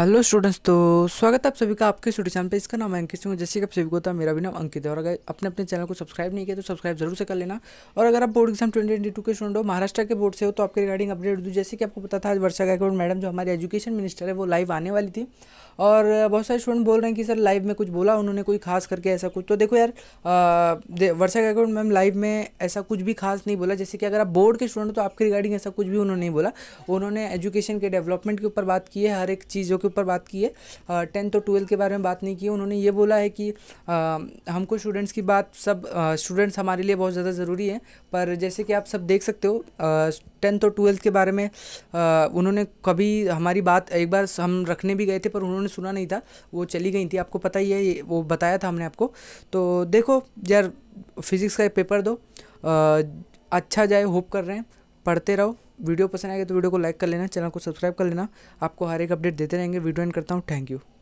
hello students तो स्वागत है आप सभी का आपके स्टूडियो चैनल पे इसका नाम है अंकित सिंह जैसे कि आप सभी को होता है मेरा भी नाम अंकित है और अगर अपने अपने चैनल को सब्सक्राइब नहीं किया तो सब्सक्राइब जरूर से कर लेना और अगर आप बोर्ड एग्जाम ट्वेंटी के स्टूडेंट हो महाराष्ट्र के बोर्ड से हो तो आपके रिगार्डिंग अपडेट दूँ जैसे कि आपको पता था आज वर्षा गायकवाड़ मैडम जो हमारे एजुकेशन मिनिस्टर है वो लाइव आने वाली थी और बहुत सारे स्टूडेंट बोल रहे हैं कि सर लाइव में कुछ बोला उन्होंने कोई खास करके ऐसा कुछ तो देखो यार वर्षा गायकवाड़ मैम लाइव में ऐसा कुछ भी खास नहीं बोला जैसे कि अगर आप बोर्ड के स्टूडेंट हो तो आपके रिगार्डिंग ऐसा कुछ भी उन्होंने नहीं बोला उन्होंने एजुकेशन के डेवलपमेंट के ऊपर बात की है हर एक चीज़ों के ऊपर बात की है टेंथ और ट्वेल्थ के बारे में बात नहीं की उन्होंने ये बोला है कि आ, हमको स्टूडेंट्स की बात सब स्टूडेंट्स हमारे लिए बहुत ज़्यादा ज़रूरी है पर जैसे कि आप सब देख सकते हो टेंथ और ट्वेल्थ के बारे में आ, उन्होंने कभी हमारी बात एक बार हम रखने भी गए थे पर उन्होंने सुना नहीं था वो चली गई थी आपको पता ही है वो बताया था हमने आपको तो देखो यार फिज़िक्स का पेपर दो आ, अच्छा जाए होप कर रहे हैं पढ़ते रहो वीडियो पसंद आएगा तो वीडियो को लाइक कर लेना चैनल को सब्सक्राइब कर लेना आपको हर एक अपडेट देते रहेंगे वीडियो एंड करता हूँ थैंक यू